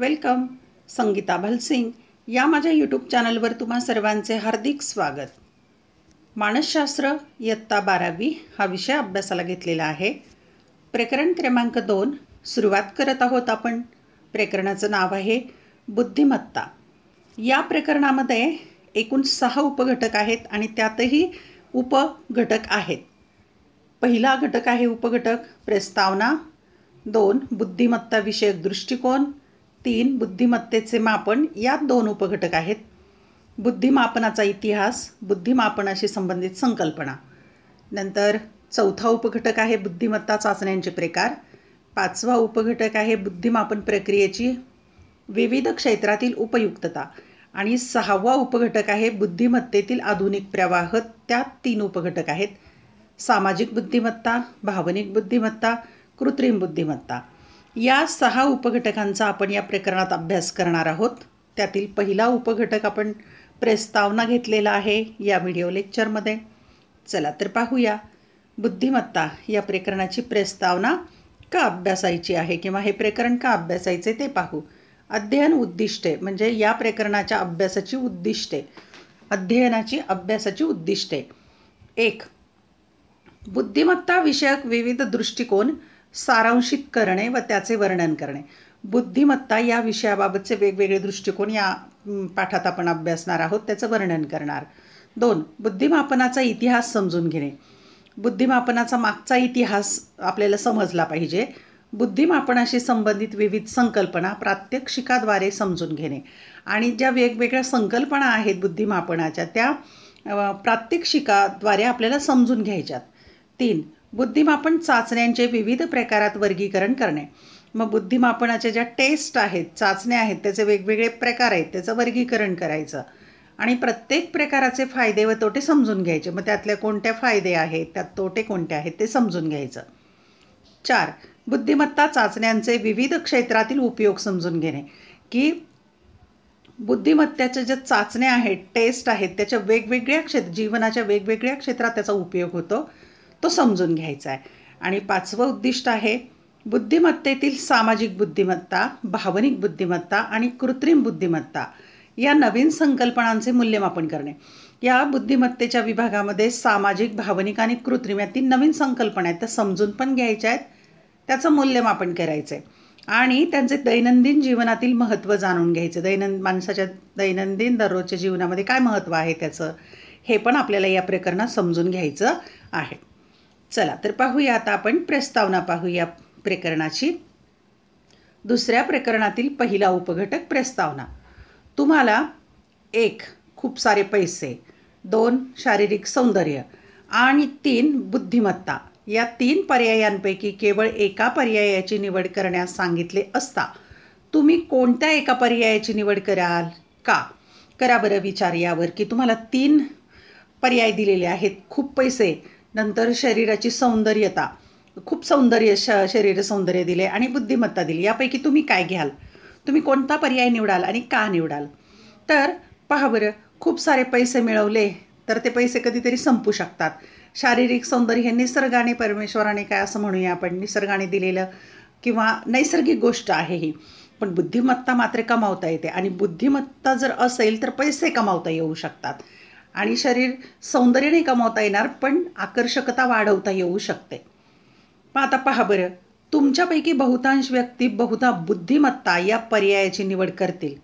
welcome Sangeeta भलसिंग या माझ्या YouTube चॅनलवर तुम्हा सर्वांचे हार्दिक स्वागत मानसशास्त्र इयत्ता बारावी हा विषय अभ्यासाला घेतलेला आहे प्रकरण क्रमांक दोन सुरुवात करत आहोत आपण प्रकरणाचं नाव आहे बुद्धिमत्ता या प्रकरणामध्ये एकूण सहा उपघटक आहेत आणि त्यातही उपघटक आहेत पहिला घटक आहे उपघटक प्रस्तावना दोन विषयक दृष्टिकोन तीन बुद्धिमत्तेचे मापन यात दोन उपघटक आहेत बुद्धिमापनाचा इतिहास बुद्धिमापनाशी संबंधित संकल्पना नंतर चौथा उपघटक आहे बुद्धिमत्ता चाचण्यांचे प्रकार पाचवा उपघटक आहे बुद्धिमापन प्रक्रियेची विविध क्षेत्रातील उपयुक्तता आणि सहावा उपघटक आहे बुद्धिमत्तेतील आधुनिक प्रवाह त्यात तीन उपघटक आहेत सामाजिक बुद्धिमत्ता भावनिक बुद्धिमत्ता कृत्रिम बुद्धिमत्ता या सहा उपघटकांचा आपण या प्रकरणात अभ्यास करणार आहोत त्यातील पहिला उपघटक आपण प्रस्तावना घेतलेला आहे या व्हिडिओ लेक्चरमध्ये चला तर पाहूया बुद्धिमत्ता या प्रकरणाची प्रस्तावना का अभ्यासायची आहे किंवा हे प्रकरण का अभ्यासायचे ते पाहू अध्ययन उद्दिष्टे म्हणजे या प्रकरणाच्या अभ्यासाची उद्दिष्टे अध्ययनाची अभ्यासाची उद्दिष्टे एक बुद्धिमत्ता विषयक विविध दृष्टिकोन सारांशित करणे व त्याचे वर्णन करणे बुद्धिमत्ता या विषयाबाबतचे वेगवेगळे दृष्टिकोन या पाठात आपण अभ्यासणार आहोत त्याचं वर्णन करणार दोन बुद्धिमापनाचा इतिहास समजून घेणे बुद्धिमापनाचा मागचा इतिहास आपल्याला समजला पाहिजे बुद्धिमापनाशी संबंधित विविध संकल्पना प्रात्यक्षिकाद्वारे समजून घेणे आणि ज्या वेगवेगळ्या संकल्पना आहेत बुद्धिमापनाच्या त्या प्रात्यक्षिकाद्वारे आपल्याला समजून घ्यायच्यात तीन बुद्धिमापन चाचण्यांचे विविध प्रकारात वर्गीकरण करणे मग बुद्धिमापनाच्या ज्या टेस्ट आहेत चाचण्या आहेत त्याचे वेगवेगळे प्रकार आहेत त्याचं वर्गीकरण करायचं आणि प्रत्येक प्रकाराचे फायदे व तोटे समजून घ्यायचे मग त्यातले कोणत्या फायदे आहेत त्यात तोटे कोणते आहेत ते समजून घ्यायचं चार बुद्धिमत्ता चाचण्यांचे विविध क्षेत्रातील उपयोग समजून घेणे की बुद्धिमत्त्याच्या ज्या चाचण्या आहेत टेस्ट आहेत त्याच्या वेगवेगळ्या क्षेत्र जीवनाच्या वेगवेगळ्या क्षेत्रात त्याचा उपयोग होतो तो समजून घ्यायचा आहे आणि पाचवं उद्दिष्ट आहे बुद्धिमत्तेतील सामाजिक बुद्धिमत्ता भावनिक बुद्धिमत्ता आणि कृत्रिम बुद्धिमत्ता या नवीन संकल्पनांचे मूल्यमापन करणे या बुद्धिमत्तेच्या विभागामध्ये सामाजिक भावनिक आणि कृत्रिम या तीन नवीन संकल्पना आहेत त्या समजून पण घ्यायच्या आहेत त्याचं मूल्यमापन करायचं आहे आणि त्यांचे दैनंदिन जीवनातील महत्त्व जाणून घ्यायचं दैनंद माणसाच्या दैनंदिन दररोजच्या जीवनामध्ये काय महत्त्व आहे त्याचं हे पण आपल्याला या प्रकरणात समजून घ्यायचं आहे चला तर पाहूया आता आपण प्रस्तावना पाहूया प्रकरणाची दुसऱ्या प्रकरणातील पहिला उपघटक प्रस्तावना तुम्हाला एक खूप सारे पैसे दोन शारीरिक सौंदर्य आणि तीन बुद्धिमत्ता या तीन पर्यायांपैकी केवळ एका पर्यायाची निवड करण्यास सांगितले असता तुम्ही कोणत्या एका पर्यायाची निवड कराल का करा बरं विचार यावर की तुम्हाला तीन पर्याय दिलेले आहेत खूप पैसे नंतर शरीराची सौंदर्यता खूप सौंदर्य श शरीर सौंदर्य दिले आणि बुद्धिमत्ता दिली यापैकी तुम्ही काय घ्याल तुम्ही कोणता पर्याय निवडाल आणि का निवडाल तर पहा बरं खूप सारे पैसे मिळवले तर ते पैसे कधीतरी संपू शकतात शारीरिक सौंदर्य हे निसर्गाने परमेश्वराने काय असं म्हणूया आपण निसर्गाने दिलेलं किंवा नैसर्गिक गोष्ट आहे ही पण बुद्धिमत्ता मात्र कमावता येते आणि बुद्धिमत्ता जर असेल तर पैसे कमावता येऊ शकतात आणि शरीर सौंदर्य नाही कमावता येणार पण आकर्षकता वाढवता येऊ शकते मग आता पहा बरं तुमच्यापैकी बहुतांश व्यक्ती बहुधा बुद्धिमत्ता या पर्यायाची निवड करतील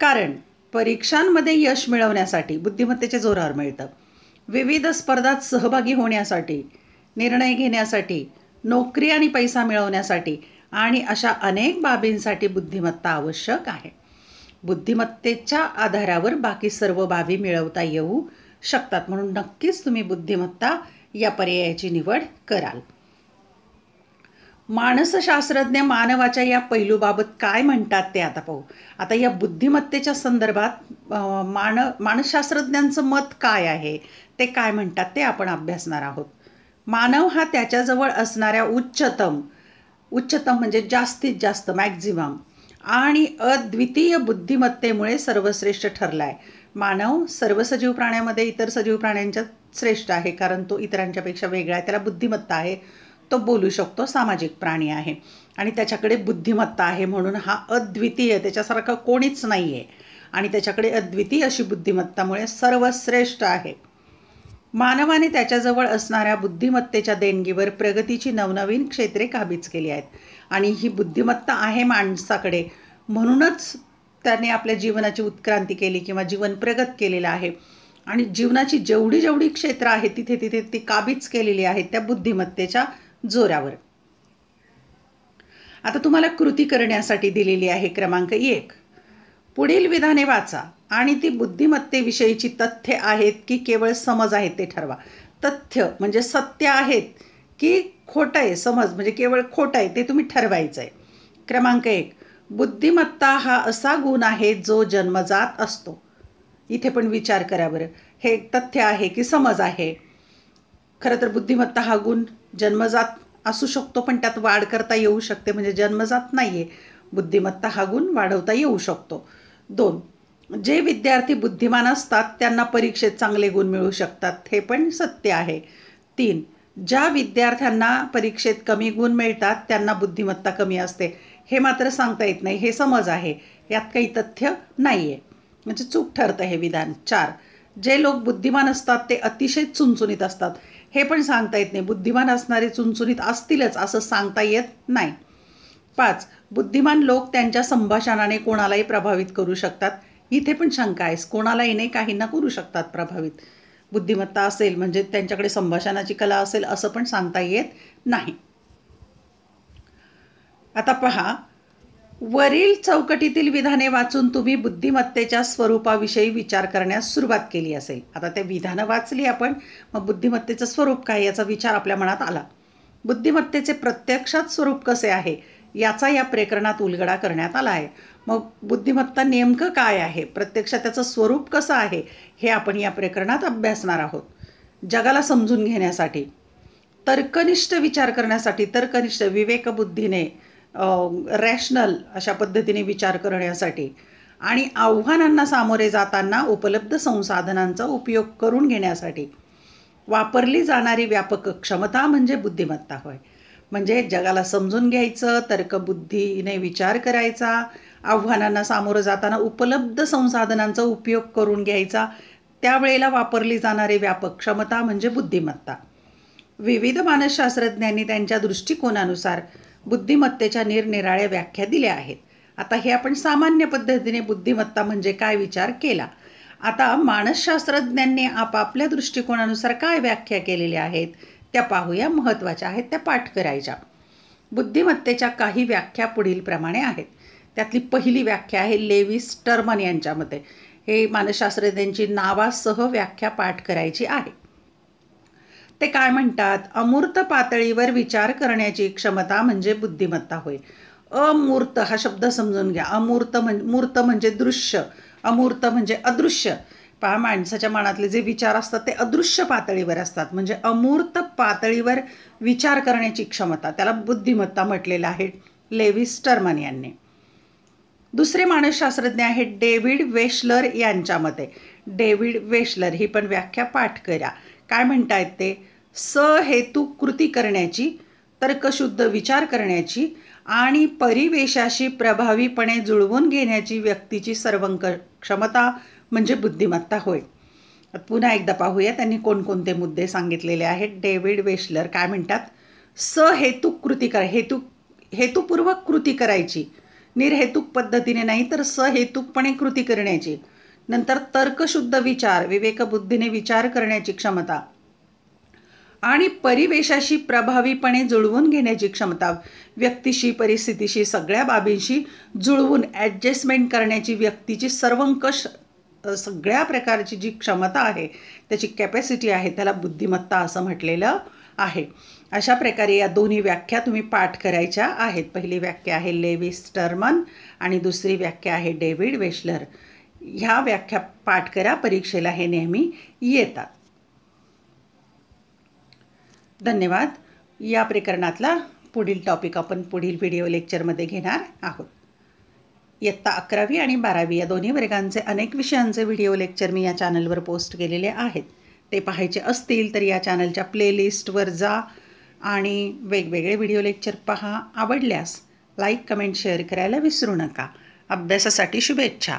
कारण परीक्षांमध्ये यश मिळवण्यासाठी बुद्धिमत्तेच्या जोरावर मिळतं विविध स्पर्धात सहभागी होण्यासाठी निर्णय घेण्यासाठी नोकरी आणि पैसा मिळवण्यासाठी आणि अशा अनेक बाबींसाठी बुद्धिमत्ता आवश्यक आहे बुद्धिमत्तेच्या आधारावर बाकी सर्व बाबी मिळवता येऊ शकतात म्हणून नक्कीच तुम्ही बुद्धिमत्ता या पर्यायाची निवड कराल माणसशास्त्रज्ञ मानवाच्या या पैलूबाबत काय म्हणतात ते आता पाहू आता या बुद्धिमत्तेच्या संदर्भात मान मानसशास्त्रज्ञांचं मत काय आहे ते काय म्हणतात ते आपण अभ्यासणार आहोत मानव हा त्याच्याजवळ असणाऱ्या उच्चतम उच्चतम म्हणजे जास्तीत जास्त मॅक्झिमम आणि अद्वितीय बुद्धिमत्तेमुळे सर्वश्रेष्ठ ठरला आहे मानव सर्व सजीव प्राण्यामध्ये इतर सजीव प्राण्यांच्या श्रेष्ठ आहे कारण तो इतरांच्यापेक्षा वेगळा आहे त्याला बुद्धिमत्ता आहे तो बोलू शकतो सामाजिक प्राणी आहे आणि त्याच्याकडे बुद्धिमत्ता आहे म्हणून हा अद्वितीय त्याच्यासारखं कोणीच नाही आहे आणि त्याच्याकडे अद्वितीय अशी बुद्धिमत्तामुळे सर्वश्रेष्ठ आहे मानवाने त्याच्याजवळ असणाऱ्या बुद्धिमत्तेच्या देणगीवर प्रगतीची नवनवीन क्षेत्रे काबीज केली आहेत आणि ही बुद्धिमत्ता आहे माणसाकडे म्हणूनच त्याने आपल्या जीवनाची उत्क्रांती केली किंवा जीवन प्रगत केलेलं आहे आणि जीवनाची जेवढी जेवढी क्षेत्र आहेत तिथे तिथे ती काबीज केलेली आहेत त्या बुद्धिमत्तेच्या जोरावर आता तुम्हाला कृती करण्यासाठी दिलेली आहे क्रमांक एक पुढील विधाने वाचा आणि ती बुद्धिमत्तेविषयीची तथ्ये आहेत की केवळ समज आहेत ते ठरवा तथ्य म्हणजे सत्य आहेत की खोट आहे समज म्हणजे केवळ खोट आहे ते तुम्ही ठरवायचं आहे क्रमांक एक बुद्धिमत्ता हा असा गुण आहे जो जन्मजात असतो इथे पण विचार करा बरं हे तथ्य आहे की समज आहे खरं तर बुद्धिमत्ता हा गुण जन्मजात असू शकतो पण त्यात वाढ करता येऊ शकते म्हणजे जन्मजात नाही आहे बुद्धिमत्ता हा गुण वाढवता येऊ शकतो दोन जे विद्यार्थी बुद्धिमान असतात त्यांना परीक्षेत चांगले गुण मिळू शकतात हे पण सत्य आहे तीन ज्या विद्यार्थ्यांना परीक्षेत कमी गुण मिळतात त्यांना बुद्धिमत्ता कमी असते हे मात्र सांगता येत नाही हे समज आहे यात काही तथ्य नाही आहे म्हणजे चूक ठरतं हे विधान चार जे लोक बुद्धिमान असतात ते अतिशय चुनचुनीत असतात हे पण सांगता येत नाही बुद्धिमान असणारे चुनचुनीत असतीलच असं सांगता येत नाही पाच बुद्धिमान लोक त्यांच्या संभाषणाने कोणालाही प्रभावित करू शकतात इथे पण शंका आहेस कोणाला येणे काहींना करू शकतात प्रभावित बुद्धिमत्ता असेल म्हणजे त्यांच्याकडे संभाषणाची कला असेल असं पण सांगता येत नाही आता पहा वरील चौकटीतील विधाने वाचून तुम्ही बुद्धिमत्तेच्या स्वरूपाविषयी विचार करण्यास सुरुवात केली असेल आता ते विधानं वाचली आपण मग बुद्धिमत्तेचं स्वरूप काय याचा विचार आपल्या मनात आला बुद्धिमत्तेचे प्रत्यक्षात स्वरूप कसे आहे याचा या प्रकरणात उलगडा करण्यात आला आहे मग बुद्धिमत्ता नेमकं काय आहे प्रत्यक्षात त्याचं स्वरूप कसं आहे हे आपण या प्रकरणात अभ्यासणार आहोत जगाला समजून घेण्यासाठी तर्कनिष्ठ विचार करण्यासाठी तर्कनिष्ठ विवेकबुद्धीने रॅशनल अशा पद्धतीने विचार करण्यासाठी आणि आव्हानांना सामोरे जाताना उपलब्ध संसाधनांचा उपयोग करून घेण्यासाठी वापरली जाणारी व्यापक क्षमता म्हणजे बुद्धिमत्ता होय म्हणजे जगाला समजून घ्यायचं तर्कबुद्धीने विचार करायचा आव्हानांना सामोरं जाताना उपलब्ध संसाधनांचा उपयोग करून घ्यायचा त्यावेळेला वापरली जाणारी व्यापक क्षमता म्हणजे बुद्धिमत्ता विविध मानसशास्त्रज्ञांनी त्यांच्या दृष्टिकोनानुसार बुद्धिमत्तेच्या निरनिराळ्या व्याख्या दिल्या आहेत आता हे आपण सामान्य पद्धतीने बुद्धिमत्ता म्हणजे काय विचार केला आता मानसशास्त्रज्ञांनी आपापल्या दृष्टिकोनानुसार काय व्याख्या केलेल्या आहेत त्या पाहूया महत्त्वाच्या आहेत त्या पाठ करायच्या बुद्धिमत्तेच्या काही व्याख्या पुढीलप्रमाणे आहेत त्यातली पहिली व्याख्या आहे लेविस टर्मन यांच्यामध्ये हे मानसशास्त्रज्ञांची नावासह व्याख्या पाठ करायची आहे ते काय म्हणतात अमूर्त पातळीवर विचार करण्याची क्षमता म्हणजे बुद्धिमत्ता होय अमूर्त हा शब्द समजून घ्या अमूर्त म्हण मूर्त म्हणजे दृश्य अमूर्त म्हणजे अदृश्य पहा माणसाच्या मनातले जे विचार असतात ते अदृश्य पातळीवर असतात म्हणजे अमूर्त पातळीवर विचार करण्याची क्षमता त्याला बुद्धिमत्ता म्हटलेलं आहे लेविस टर्मन यांनी दुसरे मानसशास्त्रज्ञ आहेत डेव्हिड वेशलर यांच्या मते डेव्हिड वेशलर ही पण व्याख्या पाठ करा काय म्हणतायत ते सहेतू कृती करण्याची तर्कशुद्ध विचार करण्याची आणि परिवेशाशी प्रभावीपणे जुळवून घेण्याची व्यक्तीची सर्वंक क्षमता म्हणजे बुद्धिमत्ता होय पुन्हा एकदा पाहूया त्यांनी कोणकोणते मुद्दे सांगितलेले आहेत डेव्हिड वेशलर काय म्हणतात सहेतू कृती कर हेतू हेतुपूर्वक कृती करायची निर्हेतुक पद्धतीने नाही तर सहेतुकपणे कृती करण्याची नंतर तर्कशुद्ध विचार विवेकबुद्धीने विचार करण्याची क्षमता आणि परिवेशाशी प्रभावीपणे जुळवून घेण्याची क्षमता व्यक्तीशी परिस्थितीशी सगळ्या बाबींशी जुळवून ॲडजस्टमेंट करण्याची व्यक्तीची सर्वंकष सगळ्या प्रकारची जी क्षमता आहे त्याची कॅपॅसिटी आहे त्याला बुद्धिमत्ता असं म्हटलेलं आहे अशा प्रकारे या दोन्ही व्याख्या तुम्ही पाठ करायच्या आहेत पहिली व्याख्या आहे लेविस टर्मन आणि दुसरी व्याख्या आहे डेव्हिड वेशलर ह्या व्याख्या पाठ करा परीक्षेला हे नेहमी येतात धन्यवाद या प्रकरणातला पुढील टॉपिक आपण पुढील व्हिडिओ लेक्चरमध्ये घेणार आहोत इयत्ता अकरावी आणि बारावी या दोन्ही वर्गांचे अनेक विषयांचे व्हिडिओ लेक्चर मी या चॅनलवर पोस्ट केलेले आहेत ते पाहायचे असतील तर या चॅनलच्या प्लेलिस्टवर जा आणि वेगवेगळे व्हिडिओ लेक्चर पहा आवडल्यास लाईक कमेंट शेअर करायला विसरू नका अभ्यासासाठी शुभेच्छा